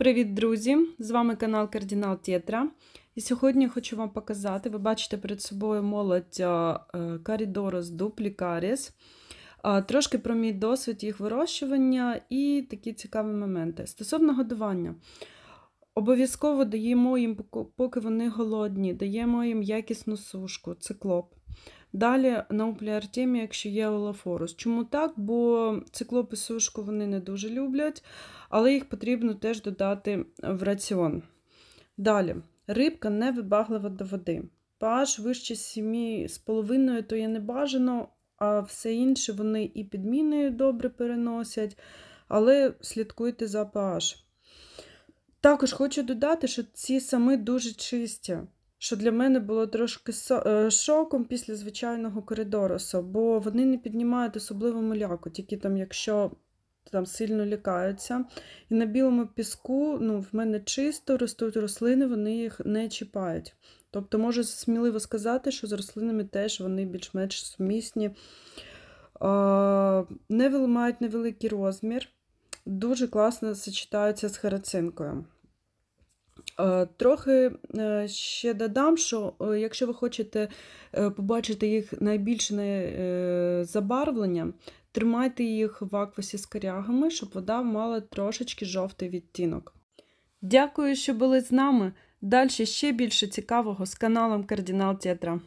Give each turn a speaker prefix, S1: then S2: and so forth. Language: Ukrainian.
S1: Привіт, друзі! З вами канал Кардинал Тєтра. І сьогодні я хочу вам показати, ви бачите перед собою молодь е, Caridorus duplicaris. Трошки про мій досвід їх вирощування і такі цікаві моменти. Стосовно годування. Обов'язково даємо їм, поки вони голодні, даємо їм якісну сушку, циклоп. Далі на уплі Артемія, якщо є Олафорус. Чому так? Бо циклопи сушку вони не дуже люблять, але їх потрібно теж додати в раціон. Далі, рибка не вибаглива до води. PH вище 7,5, то є не бажано, а все інше вони і підміною добре переносять, але слідкуйте за PH. Також хочу додати, що ці сами дуже чисті що для мене було трошки е, шоком після звичайного коридоросу, бо вони не піднімають особливо миляку, тільки там, якщо там сильно лякаються. І на білому піску ну, в мене чисто ростуть рослини, вони їх не чіпають. Тобто, можу сміливо сказати, що з рослинами теж вони більш-менш сумісні, не мають невеликий розмір, дуже класно сочетаються з харацинкою. Е, трохи е, ще додам, що е, якщо ви хочете побачити їх найбільше забарвлення, тримайте їх в аквасі з корягами, щоб вода мала трошечки жовтий відтінок. Дякую, що були з нами. Далі ще більше цікавого з каналом Кардинал Тетра.